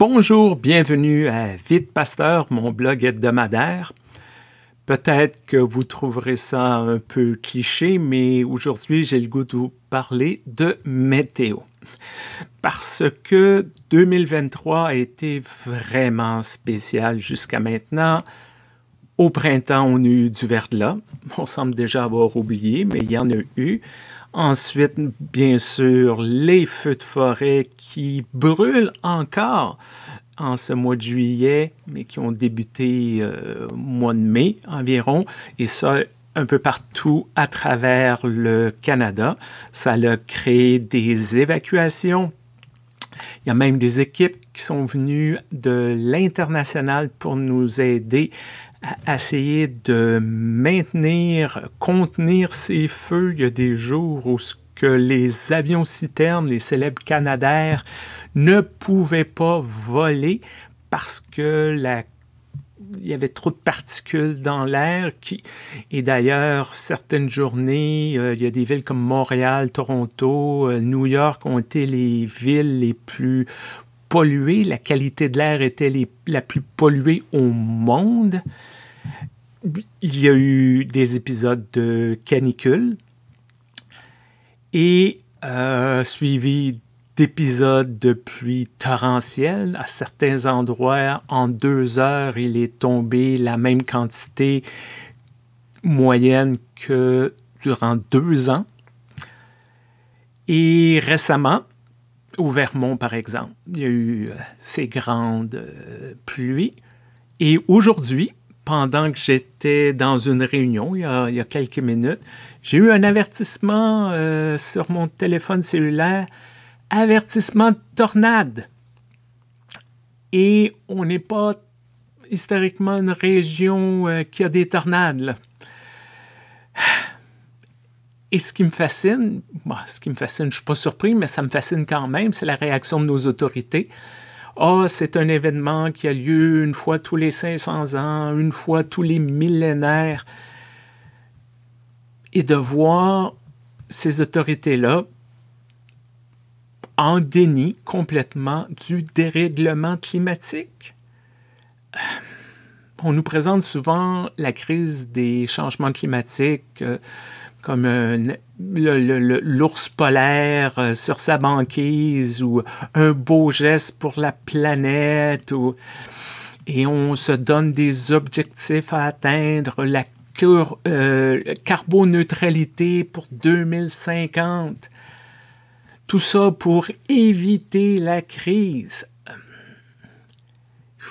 Bonjour, bienvenue à Vite Pasteur, mon blog hebdomadaire. Peut-être que vous trouverez ça un peu cliché, mais aujourd'hui, j'ai le goût de vous parler de météo. Parce que 2023 a été vraiment spécial jusqu'à maintenant. Au printemps, on a eu du là. On semble déjà avoir oublié, mais il y en a eu. Ensuite, bien sûr, les feux de forêt qui brûlent encore en ce mois de juillet, mais qui ont débuté au euh, mois de mai environ. Et ça, un peu partout à travers le Canada. Ça a créé des évacuations. Il y a même des équipes qui sont venues de l'international pour nous aider à essayer de maintenir, contenir ces feux. Il y a des jours où que les avions citernes, les célèbres Canadair, ne pouvaient pas voler parce que la il y avait trop de particules dans l'air et d'ailleurs certaines journées euh, il y a des villes comme Montréal, Toronto, euh, New York ont été les villes les plus pollué, la qualité de l'air était la plus polluée au monde. Il y a eu des épisodes de canicule et euh, suivi d'épisodes de pluie torrentielle. À certains endroits, en deux heures, il est tombé la même quantité moyenne que durant deux ans. Et récemment, au Vermont, par exemple, il y a eu euh, ces grandes euh, pluies. Et aujourd'hui, pendant que j'étais dans une réunion, il y a, quelques minutes, j'ai eu un avertissement euh, sur mon téléphone cellulaire, avertissement de tornade. Et on n'est pas historiquement une région qui a des tornades. Et ce qui me fascine, ce qui me fascine, je ne suis pas surpris, mais ça me fascine quand même, c'est la réaction de nos autorités. Ah, oh, c'est un événement qui a lieu une fois tous les 500 ans, une fois tous les millénaires. Et de voir ces autorités-là en déni complètement du dérèglement climatique. On nous présente souvent la crise des changements climatiques euh, comme l'ours polaire euh, sur sa banquise ou un beau geste pour la planète et on se donne des objectifs à atteindre, la euh, carboneutralité pour 2050. Tout ça pour éviter la crise,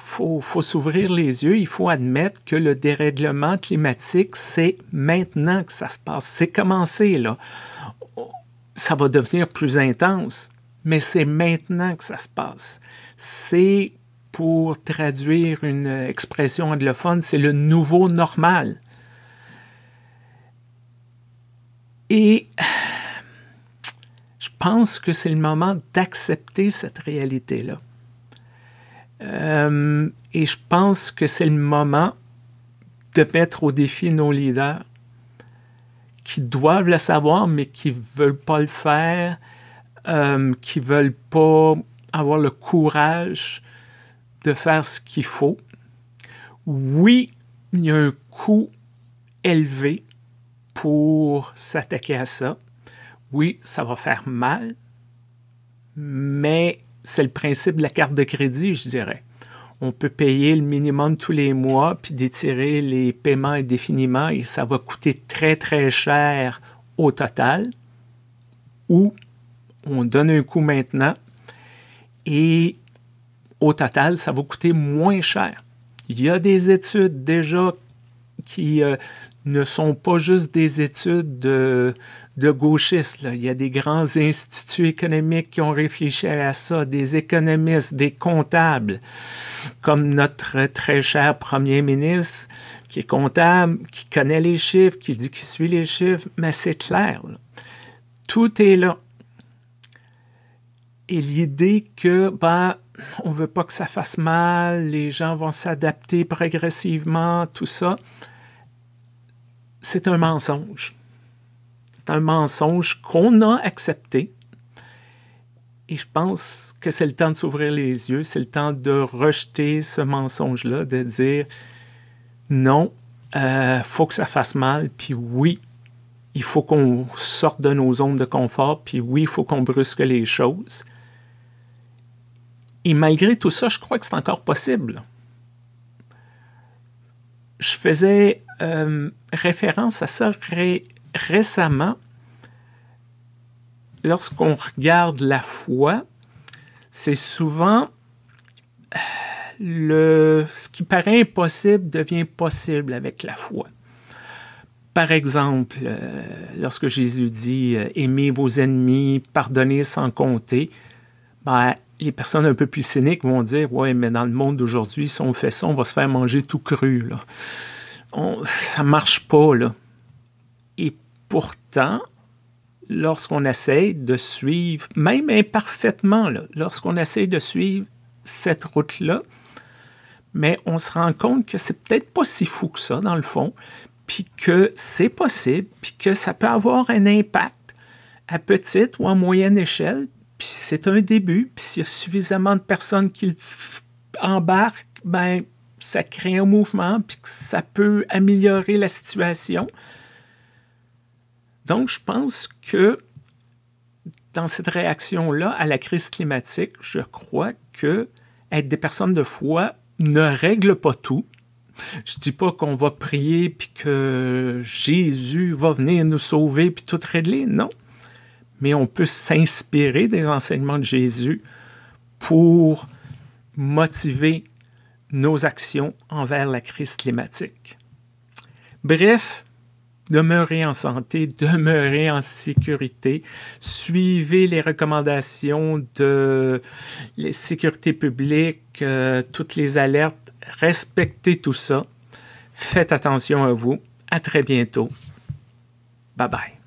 faut, faut s'ouvrir les yeux, il faut admettre que le dérèglement climatique, c'est maintenant que ça se passe. C'est commencé, là. Ça va devenir plus intense, mais c'est maintenant que ça se passe. C'est, pour traduire une expression anglophone, c'est le nouveau normal. Et je pense que c'est le moment d'accepter cette réalité-là. Euh, et je pense que c'est le moment de mettre au défi nos leaders qui doivent le savoir, mais qui ne veulent pas le faire, euh, qui ne veulent pas avoir le courage de faire ce qu'il faut. Oui, il y a un coût élevé pour s'attaquer à ça. Oui, ça va faire mal, mais c'est le principe de la carte de crédit, je dirais. On peut payer le minimum tous les mois, puis détirer les paiements indéfiniment, et ça va coûter très, très cher au total. Ou on donne un coup maintenant, et au total, ça va coûter moins cher. Il y a des études déjà qui euh, ne sont pas juste des études de, gauchistes. Il y a des grands instituts économiques qui ont réfléchi à ça, des économistes, des comptables, comme notre très cher premier ministre, qui est comptable, qui connaît les chiffres, qui dit qu'il suit les chiffres, mais c'est clair. Tout est là. Et l'idée que, ben, on veut pas que ça fasse mal, les gens vont s'adapter progressivement, tout ça c'est un mensonge. C'est un mensonge qu'on a accepté. Et je pense que c'est le temps de s'ouvrir les yeux, c'est le temps de rejeter ce mensonge-là, de dire non, il euh, faut que ça fasse mal, puis oui, il faut qu'on sorte de nos zones de confort, puis oui, il faut qu'on brusque les choses. Et malgré tout ça, je crois que c'est encore possible. Je faisais euh, référence à ça récemment lorsqu'on regarde la foi, c'est souvent le, ce qui paraît impossible devient possible avec la foi. Par exemple, euh, lorsque Jésus dit euh, Aimez vos ennemis, pardonnez sans compter, ben, les personnes un peu plus cyniques vont dire Ouais, mais dans le monde d'aujourd'hui, si on fait ça, on va se faire manger tout cru on, ça marche pas, là. Et pourtant, lorsqu'on essaye de suivre, même imparfaitement, lorsqu'on essaye de suivre cette route-là, mais on se rend compte que c'est peut-être pas si fou que ça, dans le fond, puis que c'est possible, puis que ça peut avoir un impact à petite ou à moyenne échelle, puis c'est un début, puis s'il y a suffisamment de personnes qui embarquent, ben ça crée un mouvement, puis que ça peut améliorer la situation. Donc, je pense que dans cette réaction-là à la crise climatique, je crois que être des personnes de foi ne règle pas tout. Je dis pas qu'on va prier puis que Jésus va venir nous sauver puis tout régler, non. Mais on peut s'inspirer des enseignements de Jésus pour motiver nos actions envers la crise climatique. Bref, demeurez en santé, demeurez en sécurité, suivez les recommandations de la sécurité publique, euh, toutes les alertes, respectez tout ça. Faites attention à vous. À très bientôt. Bye bye.